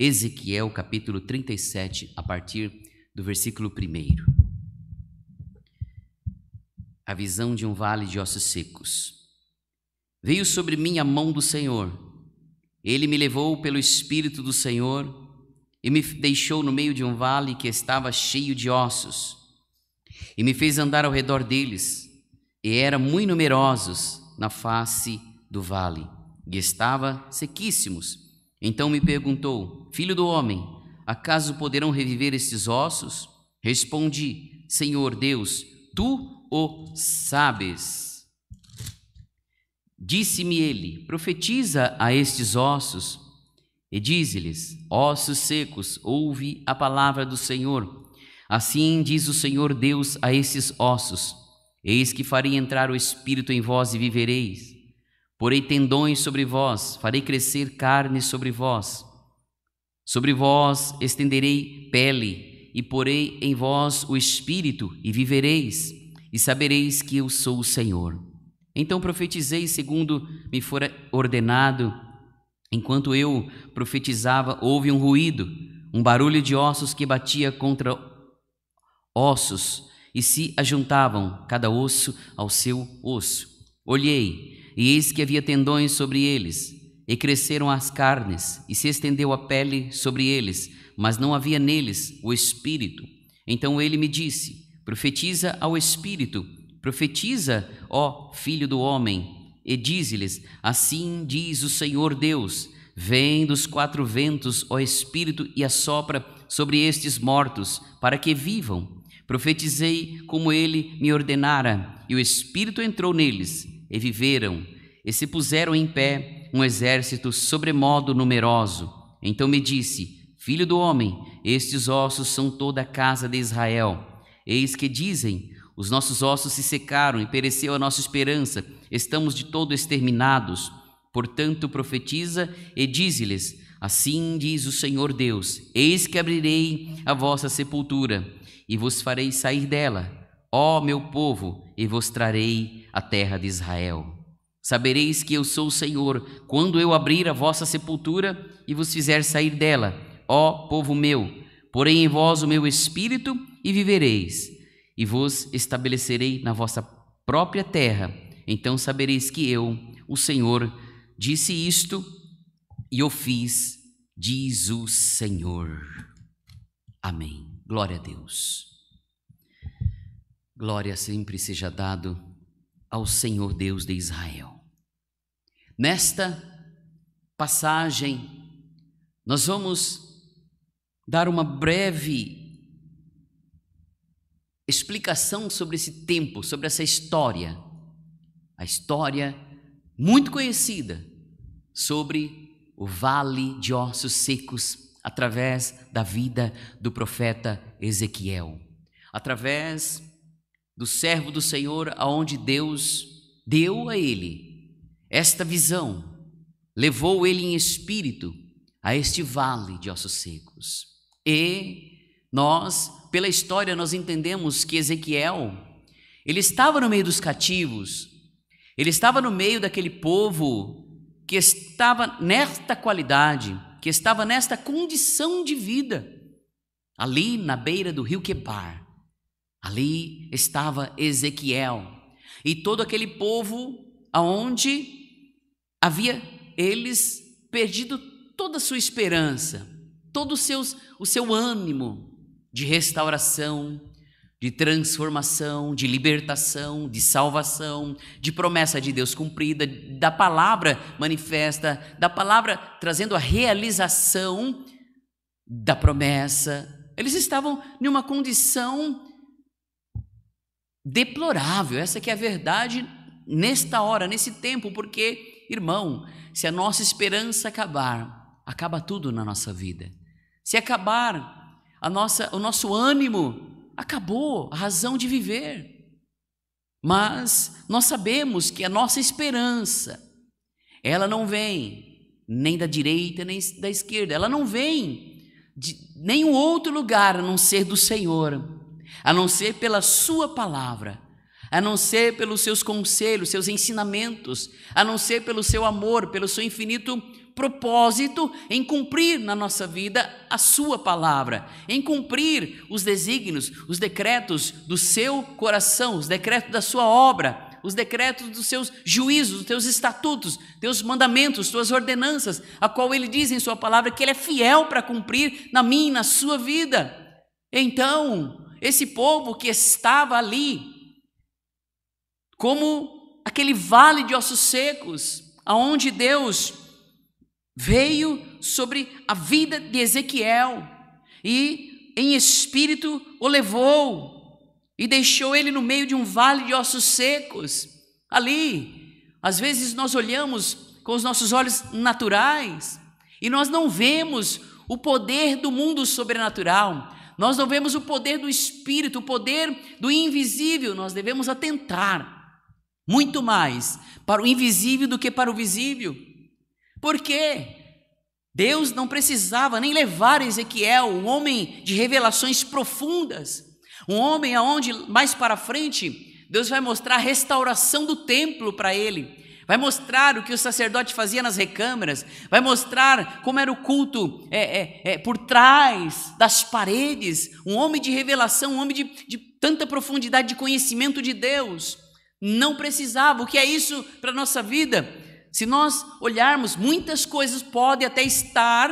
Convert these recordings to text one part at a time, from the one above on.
Ezequiel capítulo 37, a partir do versículo 1. A visão de um vale de ossos secos. Veio sobre mim a mão do Senhor. Ele me levou pelo Espírito do Senhor e me deixou no meio de um vale que estava cheio de ossos. E me fez andar ao redor deles, e eram muito numerosos na face do vale, e estava sequíssimos. Então me perguntou: Filho do homem, acaso poderão reviver estes ossos? Respondi: Senhor Deus, tu o sabes. Disse-me ele: Profetiza a estes ossos e dize-lhes: Ossos secos, ouve a palavra do Senhor. Assim diz o Senhor Deus a esses ossos: Eis que farei entrar o espírito em vós e vivereis. Porei tendões sobre vós, farei crescer carne sobre vós. Sobre vós estenderei pele, e porei em vós o espírito, e vivereis, e sabereis que eu sou o Senhor. Então profetizei segundo me fora ordenado. Enquanto eu profetizava, houve um ruído, um barulho de ossos que batia contra ossos, e se ajuntavam, cada osso ao seu osso. Olhei, e eis que havia tendões sobre eles, e cresceram as carnes, e se estendeu a pele sobre eles, mas não havia neles o espírito. Então ele me disse: Profetiza ao espírito, profetiza, ó filho do homem, e dize-lhes: Assim diz o Senhor Deus: Vem dos quatro ventos, ó espírito, e assopra sobre estes mortos, para que vivam. Profetizei como ele me ordenara, e o espírito entrou neles e viveram e se puseram em pé um exército sobremodo numeroso. Então me disse: Filho do homem, estes ossos são toda a casa de Israel. Eis que dizem: Os nossos ossos se secaram e pereceu a nossa esperança, estamos de todo exterminados. Portanto, profetiza e dize-lhes: Assim diz o Senhor Deus: Eis que abrirei a vossa sepultura e vos farei sair dela, ó meu povo, e vos trarei a terra de Israel. Sabereis que eu sou o Senhor, quando eu abrir a vossa sepultura e vos fizer sair dela, ó povo meu. Porém em vós o meu espírito e vivereis, e vos estabelecerei na vossa própria terra. Então sabereis que eu, o Senhor, disse isto e eu fiz, diz o Senhor. Amém. Glória a Deus. Glória sempre seja dado ao Senhor Deus de Israel. Nesta passagem, nós vamos dar uma breve explicação sobre esse tempo, sobre essa história, a história muito conhecida sobre o vale de ossos secos através da vida do profeta Ezequiel, através do servo do Senhor, aonde Deus deu a ele esta visão, levou ele em espírito a este vale de ossos secos. E nós, pela história, nós entendemos que Ezequiel, ele estava no meio dos cativos, ele estava no meio daquele povo que estava nesta qualidade, que estava nesta condição de vida, ali na beira do rio Quebar. Ali estava Ezequiel e todo aquele povo aonde havia eles perdido toda a sua esperança, todo os seus, o seu ânimo de restauração, de transformação, de libertação, de salvação, de promessa de Deus cumprida, da palavra manifesta, da palavra trazendo a realização da promessa. Eles estavam em uma condição deplorável. Essa que é a verdade nesta hora, nesse tempo, porque, irmão, se a nossa esperança acabar, acaba tudo na nossa vida. Se acabar a nossa, o nosso ânimo, acabou a razão de viver. Mas nós sabemos que a nossa esperança, ela não vem nem da direita nem da esquerda, ela não vem de nenhum outro lugar a não ser do Senhor a não ser pela Sua palavra, a não ser pelos seus conselhos, seus ensinamentos, a não ser pelo seu amor, pelo seu infinito propósito em cumprir na nossa vida a Sua palavra, em cumprir os desígnios, os decretos do seu coração, os decretos da Sua obra os decretos dos seus juízos, dos teus estatutos, teus mandamentos, suas ordenanças, a qual ele diz em sua palavra que ele é fiel para cumprir na minha e na sua vida. Então, esse povo que estava ali, como aquele vale de ossos secos, aonde Deus veio sobre a vida de Ezequiel e em espírito o levou e deixou ele no meio de um vale de ossos secos. Ali, às vezes nós olhamos com os nossos olhos naturais e nós não vemos o poder do mundo sobrenatural. Nós não vemos o poder do espírito, o poder do invisível, nós devemos atentar muito mais para o invisível do que para o visível. Por quê? Deus não precisava nem levar Ezequiel, um homem de revelações profundas, um homem aonde mais para frente Deus vai mostrar a restauração do templo para ele vai mostrar o que o sacerdote fazia nas recâmaras, vai mostrar como era o culto é, é, é, por trás das paredes, um homem de revelação, um homem de, de tanta profundidade de conhecimento de Deus. Não precisava, o que é isso para a nossa vida? Se nós olharmos, muitas coisas podem até estar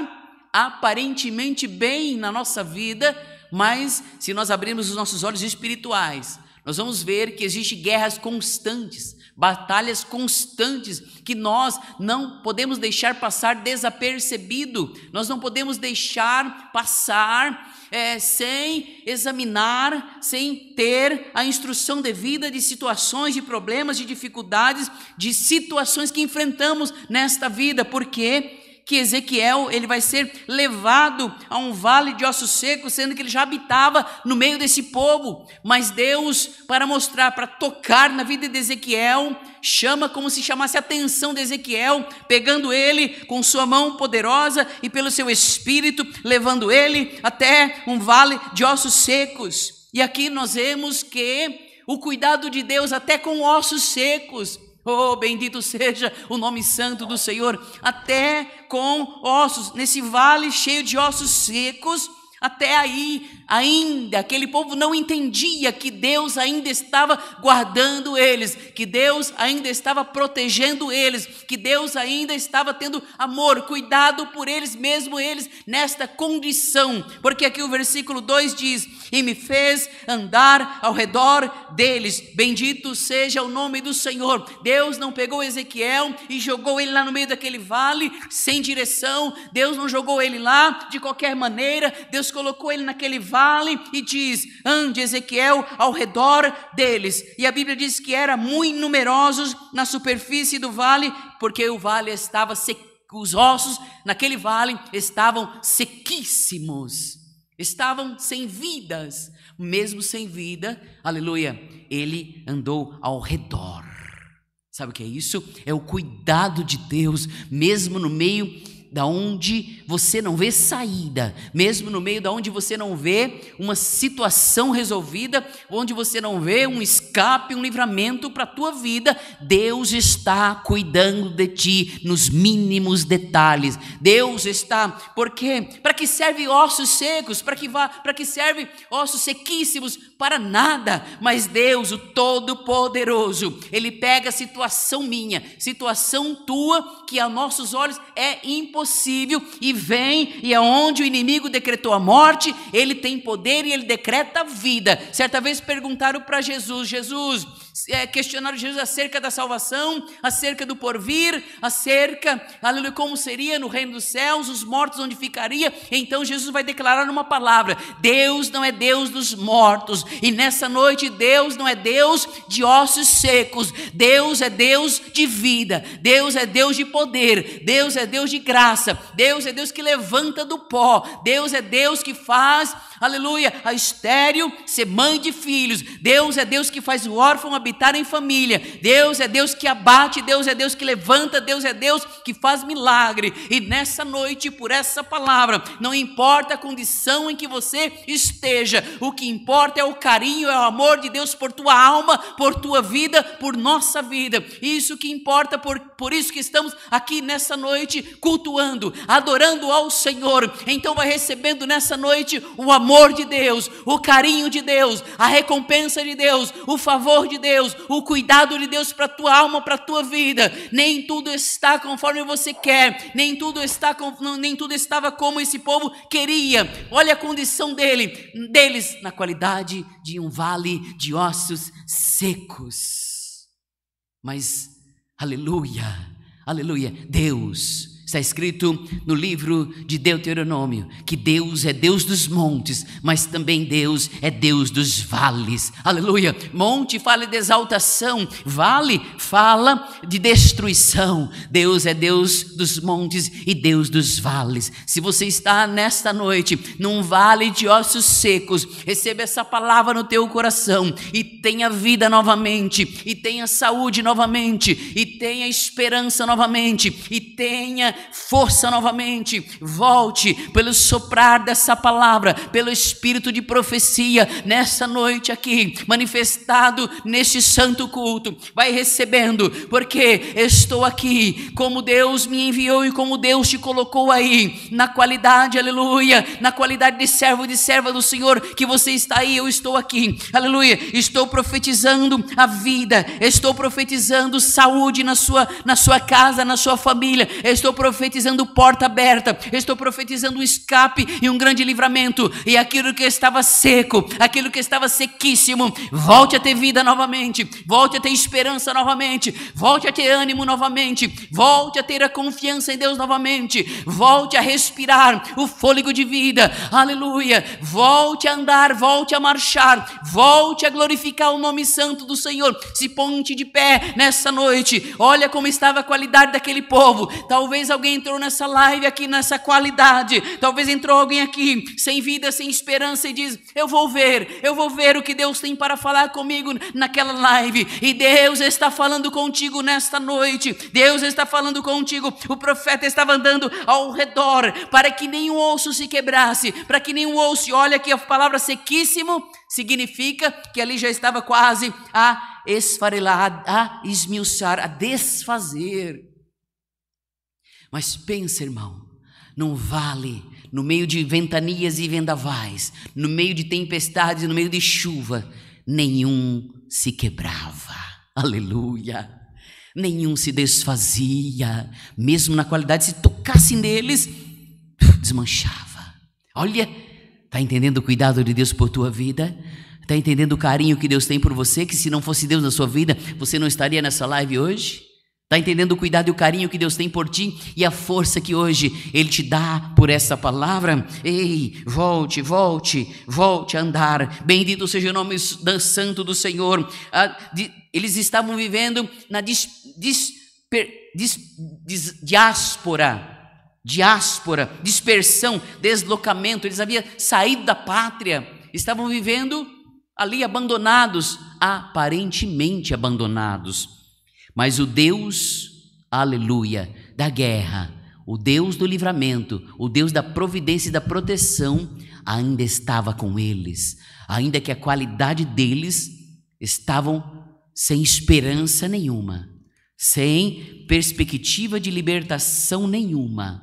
aparentemente bem na nossa vida, mas se nós abrirmos os nossos olhos espirituais, nós vamos ver que existem guerras constantes, batalhas constantes que nós não podemos deixar passar desapercebido, nós não podemos deixar passar é, sem examinar, sem ter a instrução devida de situações, de problemas, de dificuldades, de situações que enfrentamos nesta vida, porque que Ezequiel ele vai ser levado a um vale de ossos secos, sendo que ele já habitava no meio desse povo. Mas Deus, para mostrar, para tocar na vida de Ezequiel, chama como se chamasse a atenção de Ezequiel, pegando ele com sua mão poderosa e pelo seu espírito, levando ele até um vale de ossos secos. E aqui nós vemos que o cuidado de Deus até com ossos secos. Oh, bendito seja o nome santo do Senhor, até com ossos, nesse vale cheio de ossos secos, até aí, ainda, aquele povo não entendia que Deus ainda estava guardando eles, que Deus ainda estava protegendo eles, que Deus ainda estava tendo amor, cuidado por eles, mesmo eles nesta condição. Porque aqui o versículo 2 diz: E me fez andar ao redor deles, bendito seja o nome do Senhor. Deus não pegou Ezequiel e jogou ele lá no meio daquele vale, sem direção, Deus não jogou ele lá de qualquer maneira, Deus colocou ele naquele vale e diz: ande Ezequiel ao redor deles. E a Bíblia diz que era muito numerosos na superfície do vale, porque o vale estava sequinho os ossos naquele vale estavam sequíssimos, estavam sem vidas. Mesmo sem vida, aleluia, ele andou ao redor. Sabe o que é isso? É o cuidado de Deus, mesmo no meio da onde você não vê saída, mesmo no meio da onde você não vê uma situação resolvida, onde você não vê um escape, um livramento para a tua vida, Deus está cuidando de ti nos mínimos detalhes. Deus está, porque para que serve ossos secos? Para que vá, para que serve ossos sequíssimos? para nada, mas Deus, o Todo-Poderoso, Ele pega a situação minha, situação tua, que a nossos olhos é impossível, e vem, e é o inimigo decretou a morte, Ele tem poder e Ele decreta a vida. Certa vez perguntaram para Jesus: Jesus, é, questionaram Jesus acerca da salvação, acerca do porvir, acerca, aleluia, como seria no reino dos céus, os mortos onde ficaria. Então Jesus vai declarar uma palavra: Deus não é Deus dos mortos. E nessa noite, Deus não é Deus de ossos secos. Deus é Deus de vida. Deus é Deus de poder. Deus é Deus de graça. Deus é Deus que levanta do pó. Deus é Deus que faz, aleluia, a estéreo ser mãe de filhos. Deus é Deus que faz o órfão habitar em família. Deus é Deus que abate, Deus é Deus que levanta, Deus é Deus que faz milagre. E nessa noite, por essa palavra, não importa a condição em que você esteja, o que importa é o carinho, é o amor de Deus por tua alma, por tua vida, por nossa vida. Isso que importa, por, por isso que estamos aqui nessa noite cultuando, adorando ao Senhor. Então vai recebendo nessa noite o amor de Deus, o carinho de Deus, a recompensa de Deus, o favor de Deus Deus, o cuidado de Deus para a tua alma, para a tua vida. Nem tudo está conforme você quer, nem tudo está nem tudo estava como esse povo queria. Olha a condição dele, deles na qualidade de um vale de ossos secos. Mas aleluia, aleluia, Deus Está escrito no livro de Deuteronômio que Deus é Deus dos montes, mas também Deus é Deus dos vales. Aleluia! Monte fala de exaltação, vale fala de destruição. Deus é Deus dos montes e Deus dos vales. Se você está nesta noite num vale de ossos secos, receba essa palavra no teu coração e tenha vida novamente, e tenha saúde novamente, e tenha esperança novamente, e tenha força novamente, volte pelo soprar dessa palavra, pelo espírito de profecia nessa noite aqui, manifestado neste santo culto. Vai recebendo, porque estou aqui, como Deus me enviou e como Deus te colocou aí, na qualidade, aleluia, na qualidade de servo e de serva do Senhor, que você está aí, eu estou aqui, aleluia. Estou profetizando a vida, estou profetizando saúde na sua, na sua casa, na sua família, estou profetizando profetizando porta aberta, estou profetizando um escape e um grande livramento. E aquilo que estava seco, aquilo que estava sequíssimo, volte a ter vida novamente, volte a ter esperança novamente, volte a ter ânimo novamente, volte a ter a confiança em Deus novamente, volte a respirar o fôlego de vida, aleluia. Volte a andar, volte a marchar, volte a glorificar o nome santo do Senhor. Se ponte de pé nessa noite, olha como estava a qualidade daquele povo. Talvez a alguém entrou nessa live aqui nessa qualidade. Talvez entrou alguém aqui sem vida, sem esperança e diz: Eu vou ver, eu vou ver o que Deus tem para falar comigo naquela live. E Deus está falando contigo nesta noite. Deus está falando contigo. O profeta estava andando ao redor para que nenhum osso se quebrasse, para que nenhum osso. Olha aqui a palavra sequíssimo significa que ali já estava quase a esfarelar, a esmiuçar, a desfazer. Mas pensa, irmão, não vale no meio de ventanias e vendavais, no meio de tempestades, no meio de chuva, nenhum se quebrava. Aleluia. Nenhum se desfazia, mesmo na qualidade, se tocasse neles, desmanchava. Olha, está entendendo o cuidado de Deus por tua vida? Está entendendo o carinho que Deus tem por você? Que se não fosse Deus na sua vida, você não estaria nessa live hoje? Está entendendo o cuidado e o carinho que Deus tem por ti e a força que hoje Ele te dá por essa palavra? Ei, volte, volte, volte a andar. Bendito seja o nome santo do Senhor. Ah, eles estavam vivendo na dis, dis, dis, dis diáspora, diáspora, dispersão, deslocamento. Eles haviam saído da pátria, estavam vivendo ali abandonados, aparentemente abandonados. Mas o Deus, aleluia, da guerra, o Deus do livramento, o Deus da providência e da proteção, ainda estava com eles, ainda que a qualidade deles estavam sem esperança nenhuma, sem perspectiva de libertação nenhuma.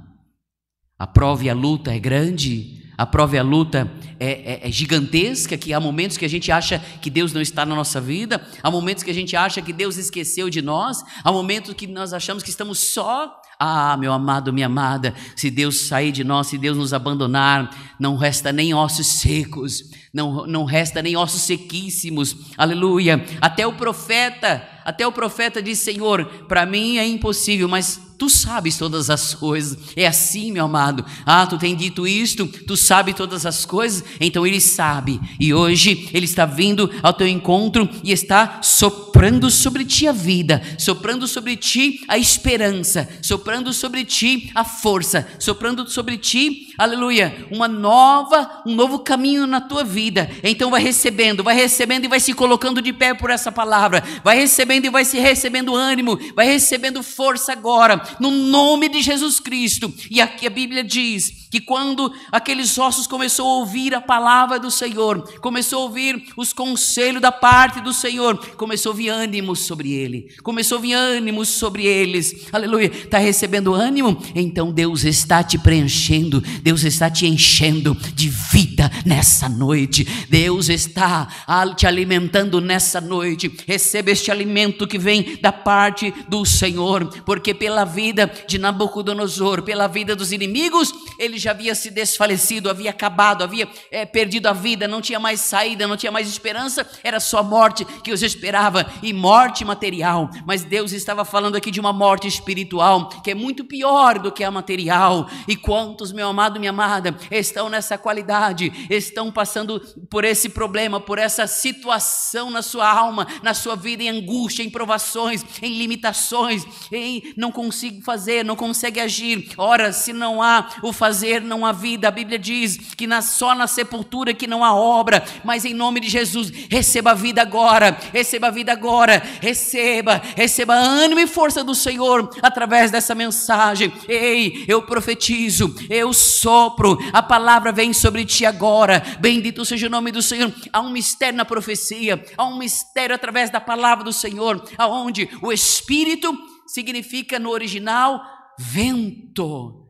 A prova e a luta é grande, a prova e é a luta é, é, é, gigantesca, que há momentos que a gente acha que Deus não está na nossa vida, há momentos que a gente acha que Deus esqueceu de nós, há momentos que nós achamos que estamos só. Ah, meu amado, minha amada, se Deus sair de nós, se Deus nos abandonar, não resta nem ossos secos, não, não resta nem ossos sequíssimos, aleluia. Até o profeta, até o profeta diz: Senhor, para mim é impossível, mas Tu sabes todas as coisas. É assim, meu amado. Ah, tu tem dito isto, tu sabe todas as coisas, então ele sabe. E hoje ele está vindo ao teu encontro e está soprando sobre ti a vida, soprando sobre ti a esperança, soprando sobre ti a força, soprando sobre ti, aleluia, uma nova, um novo caminho na tua vida. Então vai recebendo, vai recebendo e vai se colocando de pé por essa palavra. Vai recebendo e vai se recebendo ânimo, vai recebendo força agora no nome de Jesus Cristo. E aqui a Bíblia diz que quando aqueles ossos começou a ouvir a palavra do Senhor, começou a ouvir os conselhos da parte do Senhor, começou a vir ânimo sobre ele, começou a vir ânimo sobre eles. Aleluia. Está recebendo ânimo? Então Deus está te preenchendo, Deus está te enchendo de vida nessa noite. Deus está te alimentando nessa noite. Receba este alimento que vem da parte do Senhor, porque pela vida vida de Nabucodonosor, pela vida dos inimigos, ele já havia se desfalecido, havia acabado, havia é, perdido a vida, não tinha mais saída, não tinha mais esperança, era só morte que os esperava e morte material. Mas Deus estava falando aqui de uma morte espiritual, que é muito pior do que a material. E quantos, meu amado, minha amada, estão nessa qualidade, estão passando por esse problema, por essa situação na sua alma, na sua vida, em angústia, em provações, em limitações, em não conseguir consigo fazer, não consegue agir. Ora, se não há o fazer, não há vida. A Bíblia diz que na, só na sepultura que não há obra, mas em nome de Jesus, receba a vida agora, receba a vida agora, receba, receba ânimo e força do Senhor através dessa mensagem. Ei, eu profetizo, eu sopro, a palavra vem sobre ti agora. Bendito seja o nome do Senhor. Há um mistério na profecia, há um mistério através da palavra do Senhor, aonde o Espírito significa no original vento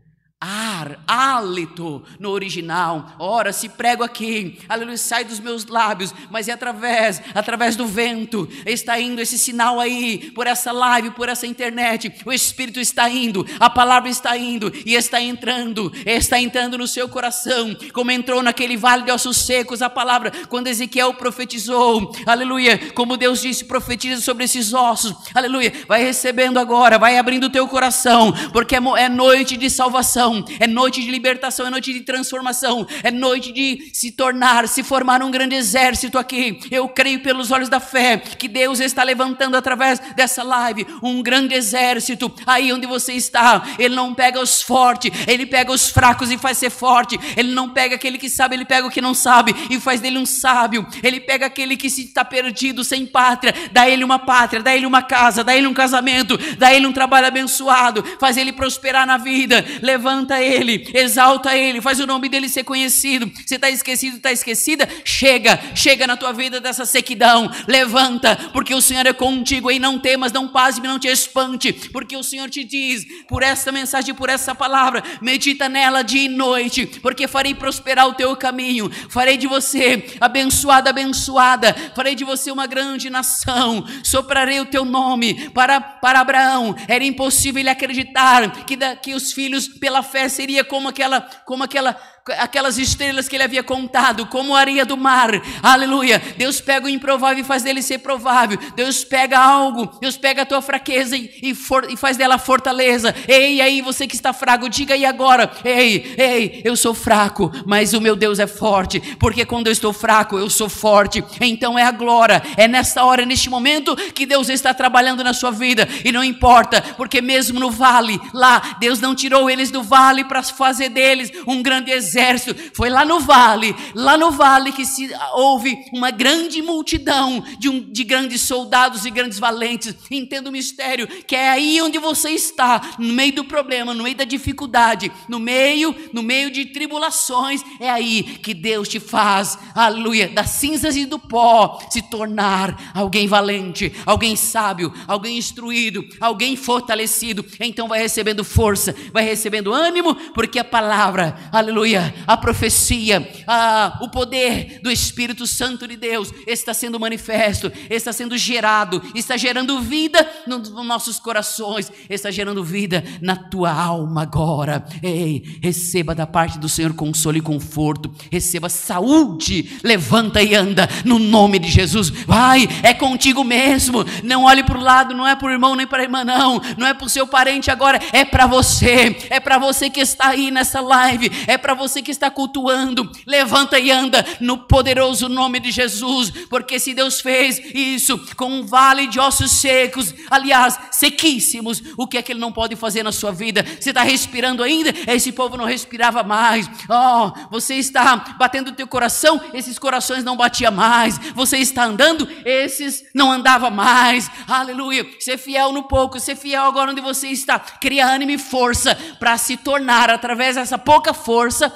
ar, hálito no original. Ora, se prego aqui, aleluia, sai dos meus lábios, mas é através, através do vento, está indo esse sinal aí, por essa live, por essa internet. O Espírito está indo, a palavra está indo e está entrando, está entrando no seu coração, como entrou naquele vale de ossos secos a palavra, quando Ezequiel profetizou, aleluia, como Deus disse, profetiza sobre esses ossos, aleluia, vai recebendo agora, vai abrindo o teu coração, porque é, é noite de salvação é noite de libertação, é noite de transformação, é noite de se tornar, se formar um grande exército aqui. Eu creio pelos olhos da fé que Deus está levantando através dessa live um grande exército. Aí onde você está, Ele não pega os fortes, Ele pega os fracos e faz ser forte. Ele não pega aquele que sabe, Ele pega o que não sabe e faz dele um sábio. Ele pega aquele que se está perdido, sem pátria, dá ele uma pátria, dá ele uma casa, dá ele um casamento, dá ele um trabalho abençoado, faz ele prosperar na vida, levanta levanta ele, exalta ele, faz o nome dele ser conhecido. Você está esquecido, está esquecida, chega, chega na tua vida dessa sequidão, levanta, porque o Senhor é contigo, e não temas, não pasme, não te espante, porque o Senhor te diz, por esta mensagem, por essa palavra, medita nela dia e noite, porque farei prosperar o teu caminho, farei de você abençoada, abençoada, farei de você uma grande nação, soprarei o teu nome para, para Abraão, era impossível ele acreditar que, da, que os filhos pela fé seria como aquela, como aquela aquelas estrelas que ele havia contado, como areia do mar, aleluia. Deus pega o improvável e faz dele ser provável. Deus pega algo, Deus pega a tua fraqueza e, e, for, e faz dela fortaleza. Ei, aí você que está fraco, diga aí agora: ei, ei, eu sou fraco, mas o meu Deus é forte, porque quando eu estou fraco, eu sou forte. Então é a glória é nesta hora, neste momento que Deus está trabalhando na sua vida, e não importa, porque mesmo no vale, lá, Deus não tirou eles do vale para fazer deles um grande exemplo exército, foi lá no vale, lá no vale que se ah, houve uma grande multidão de, um, de grandes soldados e grandes valentes. Entenda o mistério, que é aí onde você está, no meio do problema, no meio da dificuldade, no meio, no meio de tribulações, é aí que Deus te faz, aleluia, das cinzas e do pó, se tornar alguém valente, alguém sábio, alguém instruído, alguém fortalecido. Então vai recebendo força, vai recebendo ânimo, porque a palavra, aleluia, a profecia, a, o poder do Espírito Santo de Deus está sendo manifesto, está sendo gerado, está gerando vida nos nossos corações, está gerando vida na tua alma agora. Ei, receba da parte do Senhor consolo e conforto, receba saúde, levanta e anda no nome de Jesus. Vai, é contigo mesmo, não olhe para o lado, não é para o irmão nem para a irmã, não, não é para o seu parente agora, é para você, é para você que está aí nessa live, é para você você que está cultuando, levanta e anda no poderoso nome de Jesus, porque se Deus fez isso com um vale de ossos secos, aliás, sequíssimos, o que é que Ele não pode fazer na sua vida? Você está respirando ainda? Esse povo não respirava mais. Oh, você está batendo o teu coração, esses corações não batiam mais. Você está andando, esses não andava mais. Aleluia. Ser fiel no pouco, ser fiel agora onde você está. Cria ânimo e força para se tornar através dessa pouca força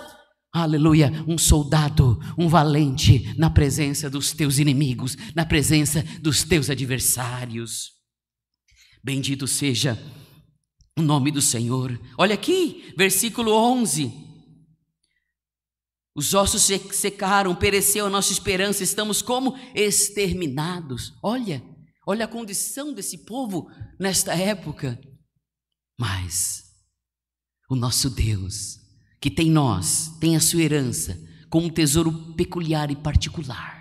Aleluia, um soldado, um valente na presença dos teus inimigos, na presença dos teus adversários. Bendito seja o nome do Senhor. Olha aqui, versículo 11. Os ossos secaram, pereceu a nossa esperança, estamos como exterminados. Olha, olha a condição desse povo nesta época. Mas o nosso Deus, que tem nós, tem a sua herança, como um tesouro peculiar e particular,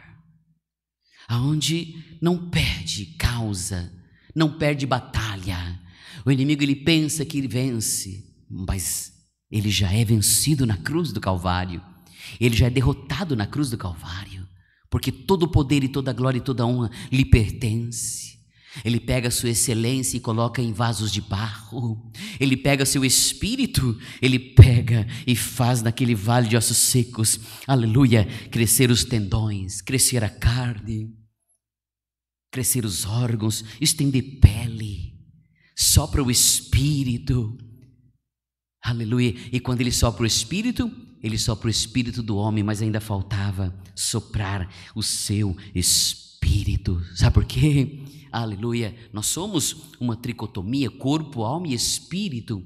aonde não perde causa, não perde batalha. O inimigo ele pensa que ele vence, mas ele já é vencido na cruz do Calvário. Ele já é derrotado na cruz do Calvário, porque todo o poder e toda a glória e toda a honra lhe pertence. Ele pega sua excelência e coloca em vasos de barro. Ele pega seu espírito, ele pega e faz naquele vale de ossos secos, aleluia, crescer os tendões, crescer a carne, crescer os órgãos, estender pele, sopra o espírito, aleluia. E quando ele sopra o espírito, ele sopra o espírito do homem, mas ainda faltava soprar o seu espírito. Sabe por quê? Aleluia. Nós somos uma tricotomia, corpo, alma e espírito.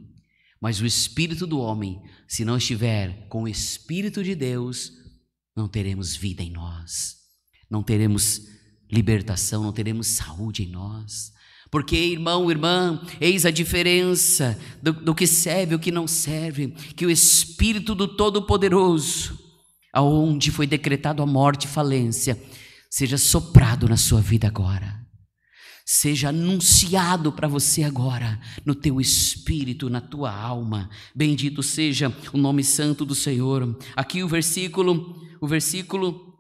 Mas o espírito do homem, se não estiver com o espírito de Deus, não teremos vida em nós. Não teremos libertação, não teremos saúde em nós. Porque, irmão, irmã, eis a diferença do, do que serve e o que não serve, que o Espírito do Todo-Poderoso, aonde foi decretado a morte e falência, seja soprado na sua vida agora seja anunciado para você agora, no teu espírito, na tua alma. Bendito seja o nome santo do Senhor. Aqui o versículo, o versículo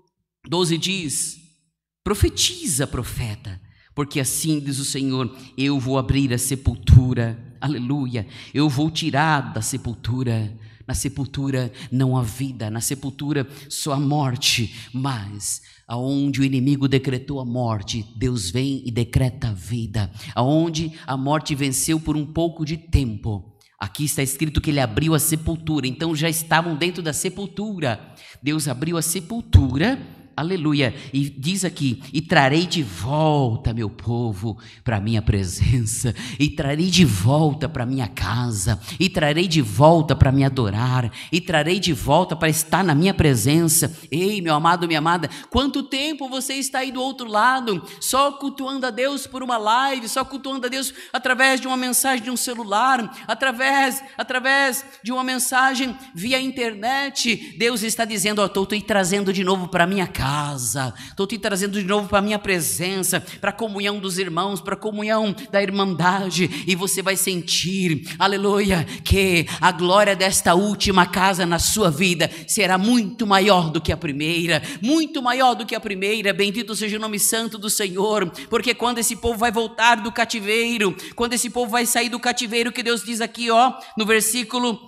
12 diz: Profetiza, profeta, porque assim diz o Senhor: eu vou abrir a sepultura, aleluia, eu vou tirar da sepultura. Na sepultura não há vida, na sepultura só há morte, mas aonde o inimigo decretou a morte, Deus vem e decreta a vida. Aonde a morte venceu por um pouco de tempo, Aqui está escrito que ele abriu a sepultura, então já estavam dentro da sepultura. Deus abriu a sepultura aleluia. E diz aqui: E trarei de volta, meu povo, para a minha presença, e trarei de volta para a minha casa, e trarei de volta para me adorar, e trarei de volta para estar na minha presença. Ei, meu amado, minha amada, quanto tempo você está aí do outro lado, só cultuando a Deus por uma live, só cultuando a Deus através de uma mensagem de um celular, através, através de uma mensagem via internet. Deus está dizendo: Ó, oh, estou trazendo de novo para minha casa casa. Estou te trazendo de novo para a minha presença, para a comunhão dos irmãos, para a comunhão da irmandade. E você vai sentir, aleluia, que a glória desta última casa na sua vida será muito maior do que a primeira. Muito maior do que a primeira. Bendito seja o nome santo do Senhor. Porque quando esse povo vai voltar do cativeiro, quando esse povo vai sair do cativeiro, que Deus diz aqui, ó, no versículo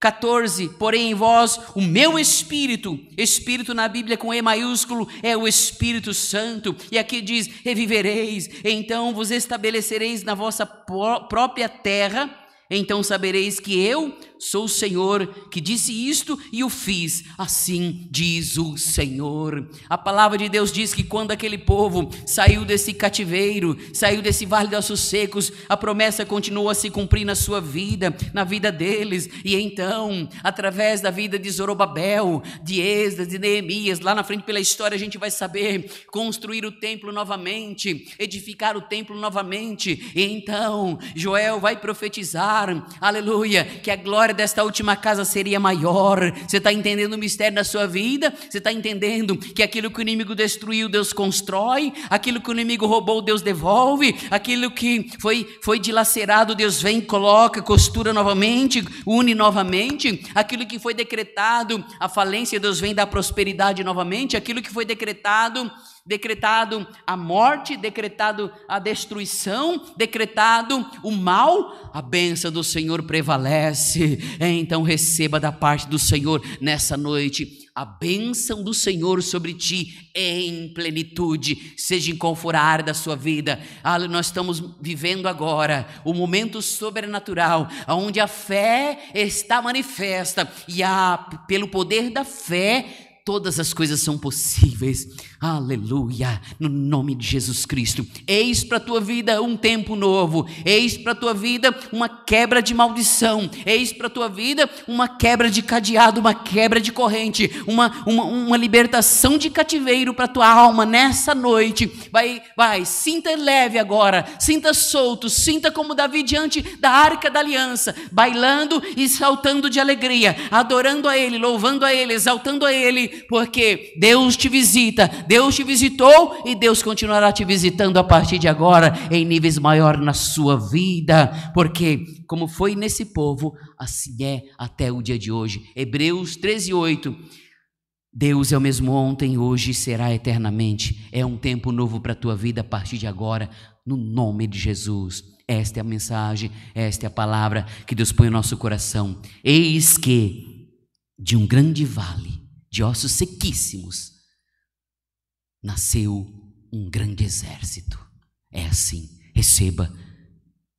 14, porém em vós o meu espírito, espírito na Bíblia com E maiúsculo é o Espírito Santo, e aqui diz: revivereis, então vos estabelecereis na vossa própria terra, então sabereis que eu Sou o Senhor que disse isto e o fiz. Assim diz o Senhor. A palavra de Deus diz que quando aquele povo saiu desse cativeiro, saiu desse vale de ossos secos, a promessa continuou a se cumprir na sua vida, na vida deles. E então, através da vida de Zorobabel, de Esdras, de Neemias, lá na frente pela história a gente vai saber construir o templo novamente, edificar o templo novamente. E então, Joel vai profetizar, aleluia, que a glória desta última casa seria maior. Você está entendendo o mistério da sua vida? Você está entendendo que aquilo que o inimigo destruiu, Deus constrói, aquilo que o inimigo roubou, Deus devolve, aquilo que foi, foi dilacerado, Deus vem, coloca, costura novamente, une novamente, aquilo que foi decretado, a falência, Deus vem dar prosperidade novamente, aquilo que foi decretado decretado a morte, decretado a destruição, decretado o mal, a bênção do Senhor prevalece. É, então receba da parte do Senhor nessa noite a bênção do Senhor sobre ti em plenitude, seja em qual for a área da sua vida. Ah, nós estamos vivendo agora o momento sobrenatural, onde a fé está manifesta e a, pelo poder da fé todas as coisas são possíveis. Aleluia, no nome de Jesus Cristo. Eis para a tua vida um tempo novo, eis para a tua vida uma quebra de maldição, eis para a tua vida uma quebra de cadeado, uma quebra de corrente, uma, uma, uma libertação de cativeiro para a tua alma nessa noite. Vai, vai, sinta leve agora, sinta solto, sinta como Davi diante da arca da aliança, bailando e saltando de alegria, adorando a Ele, louvando a Ele, exaltando a Ele, porque Deus te visita, Deus te visitou e Deus continuará te visitando a partir de agora em níveis maiores na sua vida, porque como foi nesse povo, assim é até o dia de hoje. Hebreus 13:8. Deus é o mesmo ontem, hoje e será eternamente. É um tempo novo para a tua vida a partir de agora, no nome de Jesus. Esta é a mensagem, esta é a palavra que Deus põe no nosso coração. Eis que de um grande vale de ossos sequíssimos nasceu um grande exército. É assim. Receba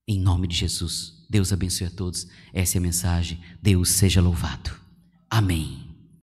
em nome de Jesus. Deus abençoe a todos. Essa é a mensagem. Deus seja louvado. Amém.